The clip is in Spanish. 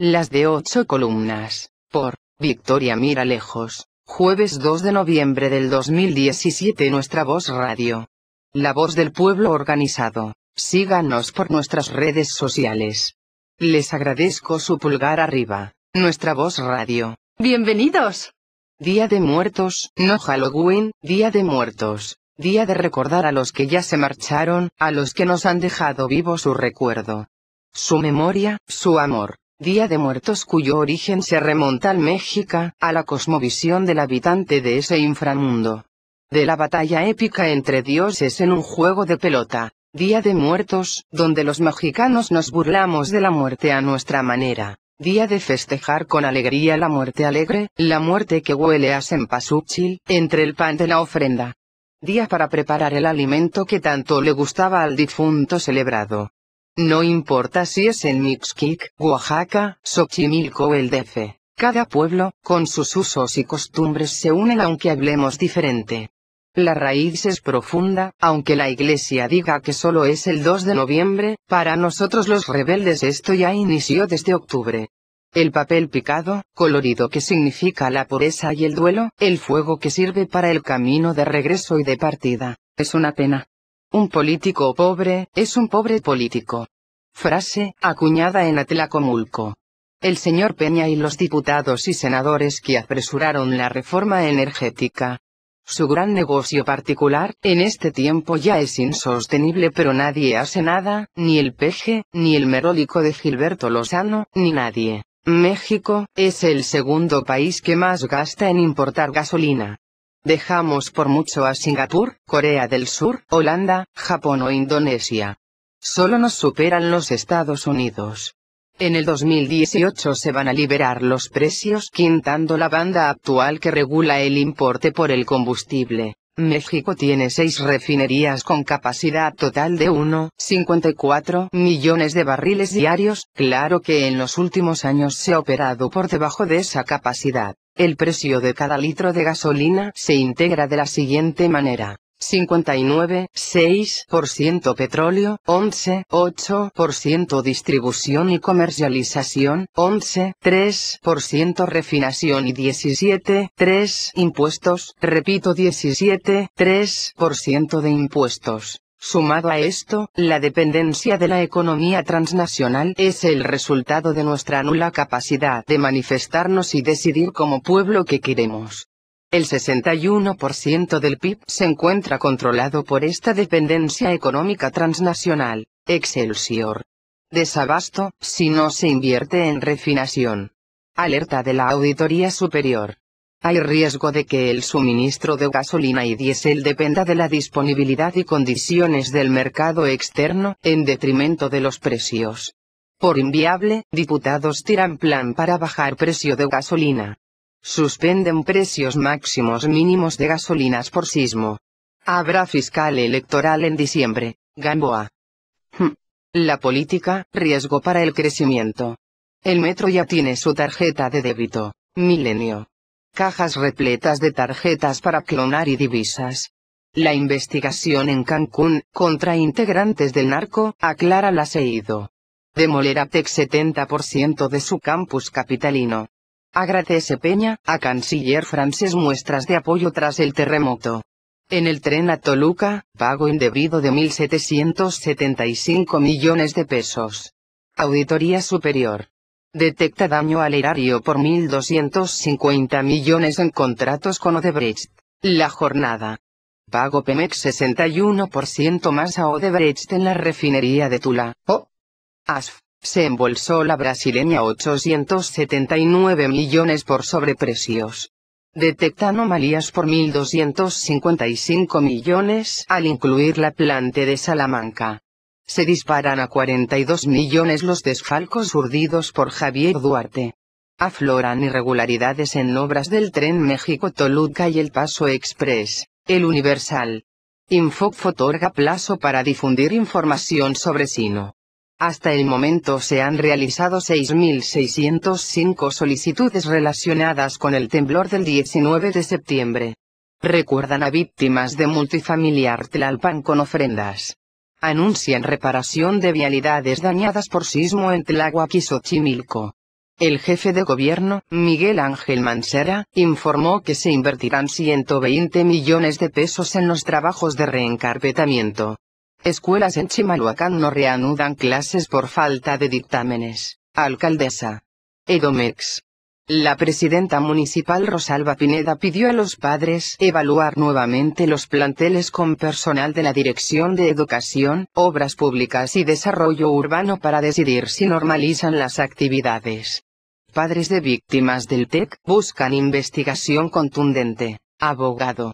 Las de ocho columnas, por Victoria Mira Lejos, jueves 2 de noviembre del 2017 Nuestra Voz Radio. La voz del pueblo organizado. Síganos por nuestras redes sociales. Les agradezco su pulgar arriba. Nuestra Voz Radio. Bienvenidos. Día de Muertos, no Halloween, Día de Muertos. Día de recordar a los que ya se marcharon, a los que nos han dejado vivo su recuerdo. Su memoria, su amor. Día de Muertos cuyo origen se remonta al México, a la cosmovisión del habitante de ese inframundo. De la batalla épica entre dioses en un juego de pelota, Día de Muertos, donde los mexicanos nos burlamos de la muerte a nuestra manera. Día de festejar con alegría la muerte alegre, la muerte que huele a cempasúchil, entre el pan de la ofrenda. Día para preparar el alimento que tanto le gustaba al difunto celebrado. No importa si es en Mixquic, Oaxaca, Xochimilco o el DF. Cada pueblo, con sus usos y costumbres se unen aunque hablemos diferente. La raíz es profunda, aunque la iglesia diga que solo es el 2 de noviembre, para nosotros los rebeldes esto ya inició desde octubre. El papel picado, colorido que significa la pureza y el duelo, el fuego que sirve para el camino de regreso y de partida, es una pena. Un político pobre, es un pobre político. Frase, acuñada en Atlacomulco. El señor Peña y los diputados y senadores que apresuraron la reforma energética. Su gran negocio particular, en este tiempo ya es insostenible pero nadie hace nada, ni el peje, ni el merólico de Gilberto Lozano, ni nadie. México, es el segundo país que más gasta en importar gasolina dejamos por mucho a Singapur, Corea del Sur, Holanda, Japón o Indonesia. Solo nos superan los Estados Unidos. En el 2018 se van a liberar los precios quintando la banda actual que regula el importe por el combustible. México tiene seis refinerías con capacidad total de 1,54 millones de barriles diarios, claro que en los últimos años se ha operado por debajo de esa capacidad. El precio de cada litro de gasolina se integra de la siguiente manera. 59,6% petróleo, 11,8% distribución y comercialización, 11,3% refinación y 17,3% impuestos, repito 17,3% de impuestos. Sumado a esto, la dependencia de la economía transnacional es el resultado de nuestra nula capacidad de manifestarnos y decidir como pueblo que queremos. El 61% del PIB se encuentra controlado por esta dependencia económica transnacional. Excelsior. Desabasto, si no se invierte en refinación. Alerta de la Auditoría Superior hay riesgo de que el suministro de gasolina y diésel dependa de la disponibilidad y condiciones del mercado externo, en detrimento de los precios. Por inviable, diputados tiran plan para bajar precio de gasolina. Suspenden precios máximos mínimos de gasolinas por sismo. Habrá fiscal electoral en diciembre. Gamboa. Hm. La política, riesgo para el crecimiento. El metro ya tiene su tarjeta de débito. Milenio cajas repletas de tarjetas para clonar y divisas. La investigación en Cancún, contra integrantes del narco, aclara la seído. Demoler APTEC 70% de su campus capitalino. Agradece Peña, a canciller francés muestras de apoyo tras el terremoto. En el tren a Toluca, pago indebido de 1.775 millones de pesos. Auditoría Superior. Detecta daño al erario por 1.250 millones en contratos con Odebrecht. La jornada. Pago Pemex 61% más a Odebrecht en la refinería de Tula. O. ASF. Se embolsó la brasileña 879 millones por sobreprecios. Detecta anomalías por 1.255 millones al incluir la planta de Salamanca. Se disparan a 42 millones los desfalcos urdidos por Javier Duarte. Afloran irregularidades en obras del tren México-Toluca y el Paso Express, el Universal. Info otorga plazo para difundir información sobre Sino. Hasta el momento se han realizado 6.605 solicitudes relacionadas con el temblor del 19 de septiembre. Recuerdan a víctimas de multifamiliar Tlalpan con ofrendas. Anuncian reparación de vialidades dañadas por sismo en Tláhuac y Xochimilco. El jefe de gobierno, Miguel Ángel Mancera, informó que se invertirán 120 millones de pesos en los trabajos de reencarpetamiento. Escuelas en Chimalhuacán no reanudan clases por falta de dictámenes. Alcaldesa. Edomex. La presidenta municipal Rosalba Pineda pidió a los padres evaluar nuevamente los planteles con personal de la Dirección de Educación, Obras Públicas y Desarrollo Urbano para decidir si normalizan las actividades. Padres de víctimas del TEC buscan investigación contundente. Abogado.